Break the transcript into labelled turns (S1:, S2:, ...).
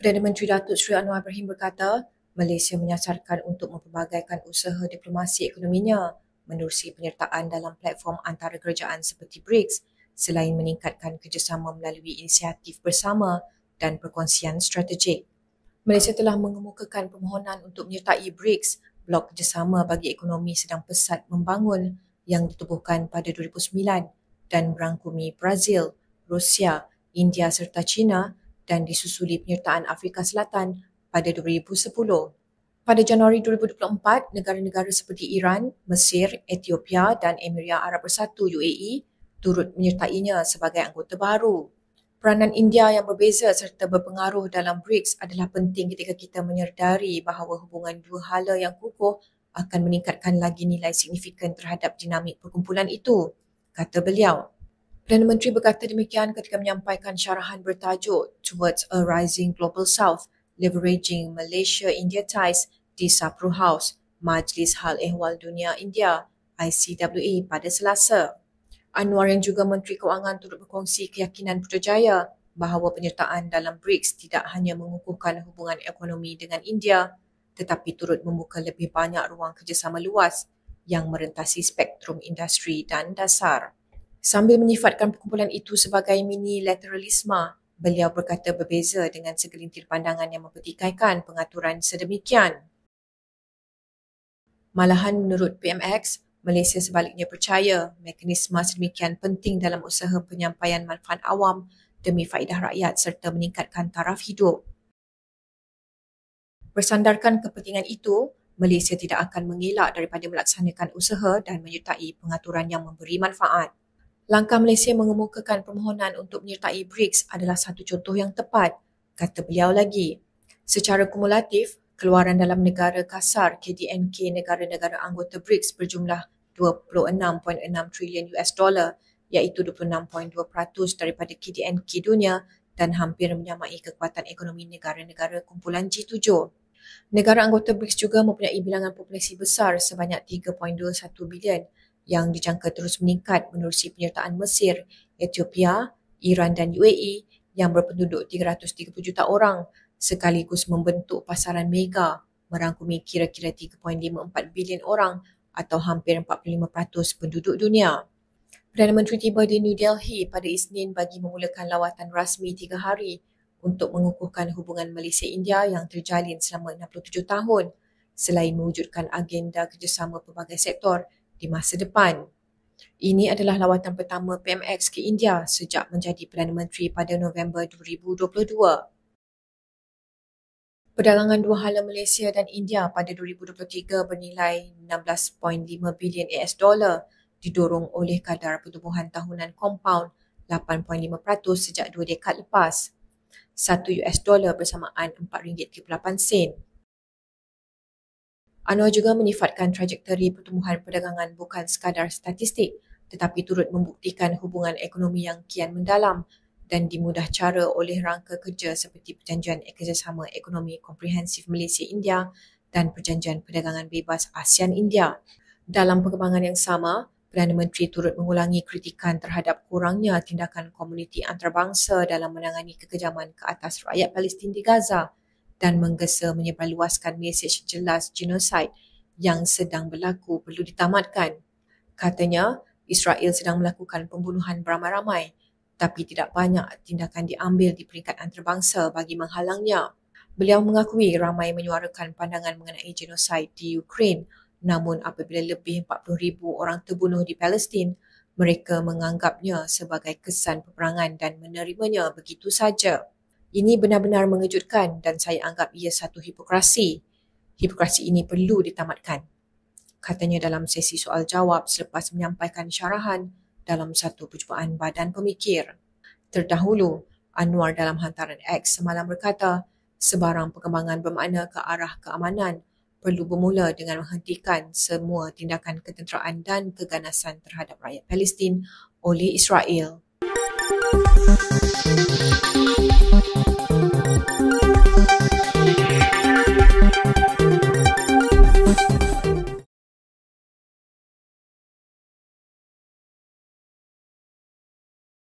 S1: Perdana Menteri Datuk Seri Anwar Ibrahim berkata, Malaysia menyasarkan untuk memperbagaikan usaha diplomasi ekonominya menerusi penyertaan dalam platform antara kerajaan seperti BRICS selain meningkatkan kerjasama melalui inisiatif bersama dan perkongsian strategik. Malaysia telah mengemukakan permohonan untuk menyertai BRICS, blok kerjasama bagi ekonomi sedang pesat membangun yang ditubuhkan pada 2009 dan merangkumi Brazil, Rusia, India serta China dan disusuli penyertaan Afrika Selatan pada 2010. Pada Januari 2024, negara-negara seperti Iran, Mesir, Ethiopia dan Emiria Arab Bersatu UAE turut menyertainya sebagai anggota baru. Peranan India yang berbeza serta berpengaruh dalam BRICS adalah penting ketika kita menyedari bahawa hubungan dua hala yang kukuh akan meningkatkan lagi nilai signifikan terhadap dinamik perkumpulan itu, kata beliau. Perdana Menteri berkata demikian ketika menyampaikan syarahan bertajuk Towards a Rising Global South, Leveraging Malaysia-India Ties di Sapru House, Majlis Hal Ehwal Dunia India, ICWE pada selasa. Anwar yang juga Menteri Keuangan turut berkongsi keyakinan Putrajaya bahawa penyertaan dalam BRICS tidak hanya mengukuhkan hubungan ekonomi dengan India tetapi turut membuka lebih banyak ruang kerjasama luas yang merentasi spektrum industri dan dasar. Sambil menyifatkan perkumpulan itu sebagai mini lateralisma, beliau berkata berbeza dengan segelintir pandangan yang mempertikaikan pengaturan sedemikian. Malahan menurut PMX, Malaysia sebaliknya percaya mekanisme sedemikian penting dalam usaha penyampaian manfaat awam demi faedah rakyat serta meningkatkan taraf hidup. Bersandarkan kepentingan itu, Malaysia tidak akan mengelak daripada melaksanakan usaha dan menyertai pengaturan yang memberi manfaat. Langkah Malaysia mengemukakan permohonan untuk menyertai BRICS adalah satu contoh yang tepat, kata beliau lagi. Secara kumulatif, keluaran dalam negara kasar KDNK negara-negara anggota BRICS berjumlah 26.6 trilion US dollar iaitu 26.2% daripada KDNK dunia dan hampir menyamai kekuatan ekonomi negara-negara kumpulan G7. Negara anggota BRICS juga mempunyai bilangan populasi besar sebanyak 3.21 bilion yang dijangka terus meningkat menerusi penyertaan Mesir, Ethiopia, Iran dan UAE yang berpenduduk 330 juta orang sekaligus membentuk pasaran mega merangkumi kira-kira 3.54 bilion orang atau hampir 45% penduduk dunia. Perdana Menteri tiba di New Delhi pada Isnin bagi memulakan lawatan rasmi tiga hari untuk mengukuhkan hubungan Malaysia-India yang terjalin selama 67 tahun selain mewujudkan agenda kerjasama pelbagai sektor di masa depan. Ini adalah lawatan pertama PMX ke India sejak menjadi Perdana Menteri pada November 2022. Perdagangan dua hala Malaysia dan India pada 2023 bernilai 16.5 bilion AS dollar didorong oleh kadar pertumbuhan tahunan compound 8.5% sejak dua dekad lepas. 1 US dollar bersamaan 4 ringgit 38 sen. Anwar juga menifatkan trajektori pertumbuhan perdagangan bukan sekadar statistik tetapi turut membuktikan hubungan ekonomi yang kian mendalam dan dimudah cara oleh rangka kerja seperti Perjanjian Kerjasama Ekonomi Komprehensif Malaysia-India dan Perjanjian Perdagangan Bebas ASEAN-India. Dalam perkembangan yang sama, Perdana Menteri turut mengulangi kritikan terhadap kurangnya tindakan komuniti antarabangsa dalam menangani kekejaman ke atas rakyat Palestin di Gaza dan menggesa menyebarluaskan mesej jelas genosid yang sedang berlaku perlu ditamatkan. Katanya, Israel sedang melakukan pembunuhan beramai-ramai tapi tidak banyak tindakan diambil di peringkat antarabangsa bagi menghalangnya. Beliau mengakui ramai menyuarakan pandangan mengenai genosid di Ukraine namun apabila lebih 40,000 orang terbunuh di Palestin, mereka menganggapnya sebagai kesan peperangan dan menerimanya begitu saja. Ini benar-benar mengejutkan dan saya anggap ia satu hipokrasi. Hipokrasi ini perlu ditamatkan. Katanya dalam sesi soal jawab selepas menyampaikan syarahan dalam satu perjumpaan badan pemikir. Terdahulu, Anwar dalam hantaran X semalam berkata, sebarang perkembangan bermakna ke arah keamanan perlu bermula dengan menghentikan semua tindakan ketenteraan dan keganasan terhadap rakyat Palestin oleh Israel.